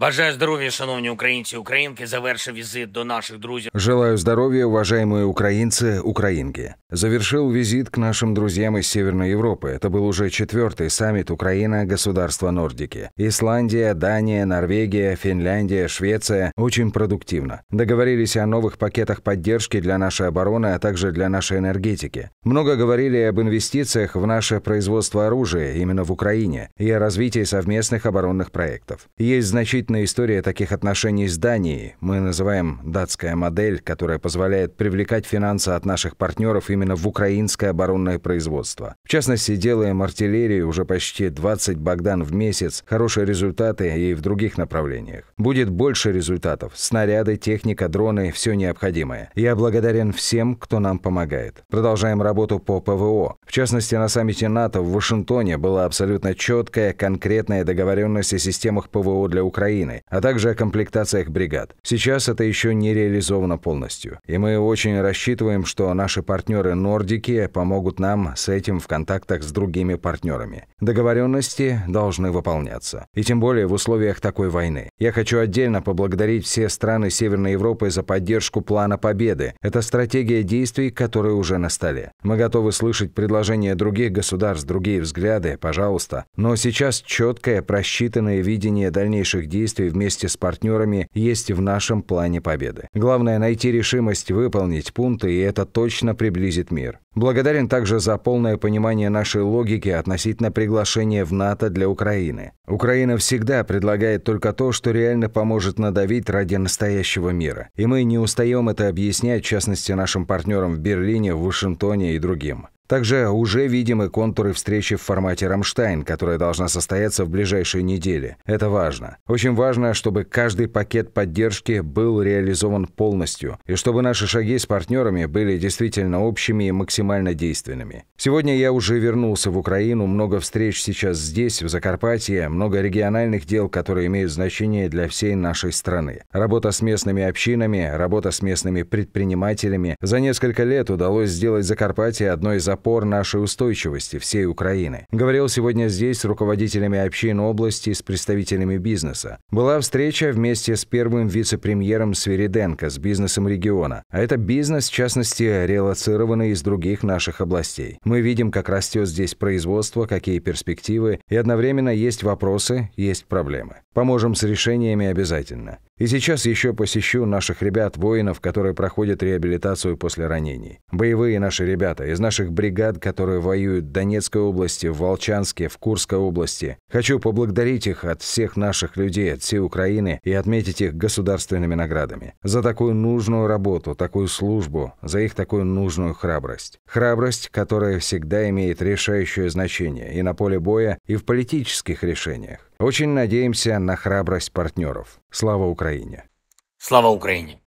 Бажаю здоров'я, шановні українці і українки. Завершив візит до наших друзів. Желаю здоровья, уважаемые украинцы, украинки. Завершил визит к нашим друзьям из Северной Европы. Это был уже четвертый саммит Украина государства Нордики. Исландия, Дания, Норвегия, Финляндия, Швеция. Очень продуктивно. Договорились о новых пакетах поддержки для нашей обороны, а также для нашей энергетики. Много говорили об инвестициях в наше производство оружия именно в Украине и о развитии совместных оборонных проектов. Есть значительные удивительная история таких отношений с Данией. Мы называем датская модель, которая позволяет привлекать финансы от наших партнеров именно в украинское оборонное производство. В частности, делаем артиллерию уже почти 20 «Богдан» в месяц, хорошие результаты и в других направлениях. Будет больше результатов. Снаряды, техника, дроны, все необходимое. Я благодарен всем, кто нам помогает. Продолжаем работу по ПВО. В частности, на саммите НАТО в Вашингтоне была абсолютно четкая, конкретная договоренность о системах ПВО для Украины Украины, а также о комплектациях бригад. Сейчас это еще не реализовано полностью. И мы очень рассчитываем, что наши партнеры Нордики помогут нам с этим в контактах с другими партнерами. Договоренности должны выполняться. И тем более в условиях такой войны. Я хочу отдельно поблагодарить все страны Северной Европы за поддержку плана победы. Это стратегия действий, которая уже на столе. Мы готовы слышать предложения других государств, другие взгляды, пожалуйста. Но сейчас четкое, просчитанное видение дальнейших действий действий вместе с партнерами есть в нашем плане победы. Главное – найти решимость выполнить пункты, и это точно приблизит мир. Благодарен также за полное понимание нашей логики относительно приглашения в НАТО для Украины. Украина всегда предлагает только то, что реально поможет надавить ради настоящего мира. И мы не устаем это объяснять, в частности, нашим партнерам в Берлине, в Вашингтоне и другим. Также уже видимы контуры встречи в формате «Рамштайн», которая должна состояться в ближайшие недели. Это важно. Очень важно, чтобы каждый пакет поддержки был реализован полностью, и чтобы наши шаги с партнерами были действительно общими и максимально действенными. Сегодня я уже вернулся в Украину, много встреч сейчас здесь, в Закарпатье, много региональных дел, которые имеют значение для всей нашей страны. Работа с местными общинами, работа с местными предпринимателями. За несколько лет удалось сделать Закарпатье одной из напор нашей устойчивости всей Украины. Говорил сегодня здесь с руководителями общин области, с представителями бизнеса. Была встреча вместе с первым вице-премьером Свириденко с бизнесом региона. А это бизнес, в частности, релацированный из других наших областей. Мы видим, как растет здесь производство, какие перспективы, и одновременно есть вопросы, есть проблемы. Поможем с решениями обязательно. И сейчас еще посещу наших ребят-воинов, которые проходят реабилитацию после ранений. Боевые наши ребята из наших бригад, которые воюют в Донецкой области, в Волчанске, в Курской области. Хочу поблагодарить их от всех наших людей, от всей Украины и отметить их государственными наградами. За такую нужную работу, такую службу, за их такую нужную храбрость. Храбрость, которая всегда имеет решающее значение и на поле боя, и в политических решениях. Очень надеемся на храбрость партнеров. Слава Украине! Слава Украине!